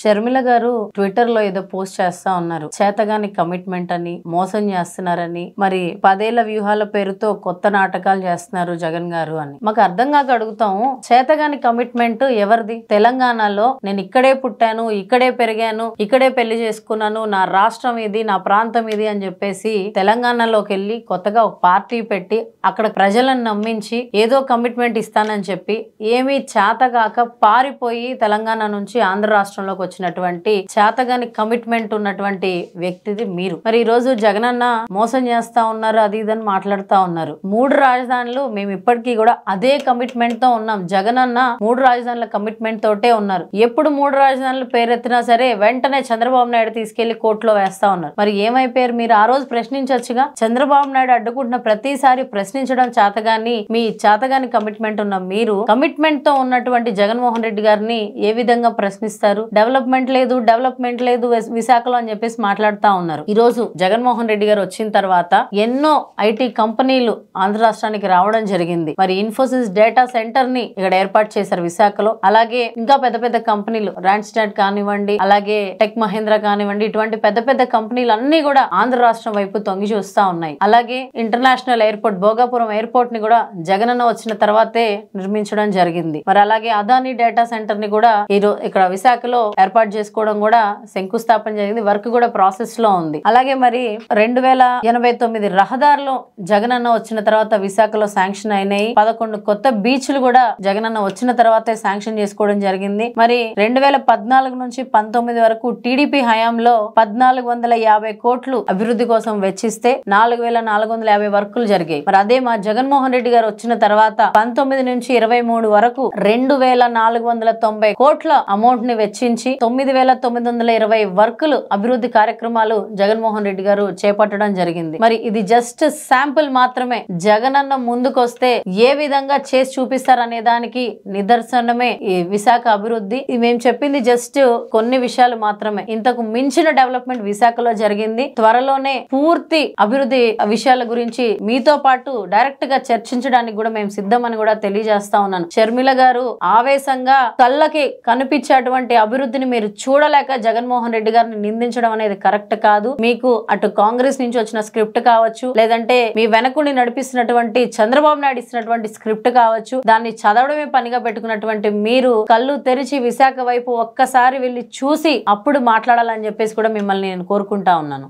షర్మిల గారు ట్విట్టర్ లో ఏదో పోస్ట్ చేస్తా ఉన్నారు చేతగాని కమిట్మెంట్ అని మోసం చేస్తున్నారని మరి పదేళ్ల వ్యూహాల పేరుతో కొత్త నాటకాలు చేస్తున్నారు జగన్ గారు అని మాకు అర్థం కాక అడుగుతాము చేతగాని కమిట్మెంట్ ఎవరిది తెలంగాణలో నేను ఇక్కడే పుట్టాను ఇక్కడే పెరిగాను ఇక్కడే పెళ్లి చేసుకున్నాను నా రాష్ట్రం ఇది నా ప్రాంతం ఇది అని చెప్పేసి తెలంగాణలోకి వెళ్ళి కొత్తగా ఒక పార్టీ పెట్టి అక్కడ ప్రజలను నమ్మించి ఏదో కమిట్మెంట్ ఇస్తానని చెప్పి ఏమీ చేతగాక పారిపోయి తెలంగాణ నుంచి ఆంధ్ర రాష్ట్రంలోకి వచ్చినటువంటి చేతగాని కమిట్మెంట్ ఉన్నటువంటి వ్యక్తిది మీరు మరి ఈ రోజు అన్న మోసం చేస్తా ఉన్నారు అది ఇదని మాట్లాడుతా ఉన్నారు మూడు రాజధానులు మేము ఇప్పటికీ కూడా అదే కమిట్మెంట్ తో ఉన్నాం అన్న మూడు రాజధానుల కమిట్మెంట్ తోటే ఉన్నారు ఎప్పుడు మూడు రాజధానులు పేరెత్తినా సరే వెంటనే చంద్రబాబు నాయుడు తీసుకెళ్లి కోర్టులో వేస్తా ఉన్నారు మరి ఏమైపోయారు మీరు ఆ రోజు ప్రశ్నించవచ్చుగా చంద్రబాబు నాయుడు అడ్డుకుంటున్న ప్రతిసారి ప్రశ్నించడం చేతగాని మీ చేతగాని కమిట్మెంట్ ఉన్న మీరు కమిట్మెంట్ తో ఉన్నటువంటి జగన్మోహన్ రెడ్డి గారిని ఏ విధంగా ప్రశ్నిస్తారు డెవలప్ డెవలప్మెంట్ లేదు డెవలప్మెంట్ లేదు విశాఖలో అని చెప్పేసి మాట్లాడుతూ ఉన్నారు ఈ రోజు జగన్మోహన్ రెడ్డి గారు వచ్చిన తర్వాత ఎన్నో ఐటీ కంపెనీలు ఆంధ్ర రాష్ట్రానికి రావడం జరిగింది మరి ఇన్ఫోసిస్ డేటా సెంటర్ ని ఇక్కడ ఏర్పాటు చేశారు విశాఖలో అలాగే ఇంకా పెద్ద పెద్ద కంపెనీలు ర్యాన్స్టాట్ కానివ్వండి అలాగే టెక్ మహేంద్ర కానివ్వండి ఇటువంటి పెద్ద పెద్ద కంపెనీలు అన్ని కూడా ఆంధ్ర రాష్ట్రం వైపు తొంగి చూస్తా ఉన్నాయి అలాగే ఇంటర్నేషనల్ ఎయిర్పోర్ట్ భోగాపురం ఎయిర్పోర్ట్ ని కూడా జగన్ వచ్చిన తర్వాతే నిర్మించడం జరిగింది మరి అలాగే అదాని డేటా సెంటర్ ని కూడా ఇక్కడ విశాఖలో ఏర్పాటు చేసుకోవడం కూడా శంకుస్థాపన జరిగింది వర్క్ కూడా ప్రాసెస్ లో ఉంది అలాగే మరి రెండు వేల ఎనభై తొమ్మిది రహదారులు జగనన్న వచ్చిన తర్వాత విశాఖలో శాంక్షన్ అయినాయి పదకొండు కొత్త బీచ్లు కూడా జగనన్న వచ్చిన తర్వాతే శాంక్షన్ చేసుకోవడం జరిగింది మరి రెండు వేల పద్నాలుగు నుంచి పంతొమ్మిది వరకు టీడీపీ హయాంలో పద్నాలుగు వందల యాభై కోట్లు అభివృద్ధి కోసం వెచ్చిస్తే నాలుగు వేల నాలుగు వందల యాభై వర్కులు జరిగాయి మరి అదే మా జగన్మోహన్ రెడ్డి గారు వచ్చిన తర్వాత పంతొమ్మిది నుంచి ఇరవై మూడు వరకు రెండు వేల నాలుగు వందల తొంభై కోట్ల అమౌంట్ ని వెచ్చించి తొమ్మిది వేల తొమ్మిది వందల ఇరవై వర్కులు అభివృద్ధి కార్యక్రమాలు జగన్మోహన్ రెడ్డి గారు చేపట్టడం జరిగింది మరి ఇది జస్ట్ శాంపుల్ మాత్రమే జగన్ అన్న ముందుకొస్తే ఏ విధంగా చేసి చూపిస్తారు అనే దానికి నిదర్శనమే ఈ విశాఖ అభివృద్ధి మేము చెప్పింది జస్ట్ కొన్ని విషయాలు మాత్రమే ఇంతకు మించిన డెవలప్మెంట్ విశాఖలో జరిగింది త్వరలోనే పూర్తి అభివృద్ధి విషయాల గురించి మీతో పాటు డైరెక్ట్ గా చర్చించడానికి కూడా మేము సిద్ధం అని కూడా తెలియజేస్తా ఉన్నాను షర్మిల గారు ఆవేశంగా కళ్ళకి కనిపించేటువంటి అభివృద్ధిని మీరు చూడలేక జగన్మోహన్ రెడ్డి గారిని నిందించడం అనేది కరెక్ట్ కాదు మీకు అటు కాంగ్రెస్ నుంచి వచ్చిన స్క్రిప్ట్ కావచ్చు లేదంటే మీ వెనకుండి నడిపిస్తున్నటువంటి చంద్రబాబు నాయుడు ఇస్తున్నటువంటి స్క్రిప్ట్ కావచ్చు దాన్ని చదవడమే పనిగా పెట్టుకున్నటువంటి మీరు కళ్ళు తెరిచి విశాఖ వైపు ఒక్కసారి వెళ్ళి చూసి అప్పుడు మాట్లాడాలని చెప్పేసి కూడా మిమ్మల్ని నేను కోరుకుంటా ఉన్నాను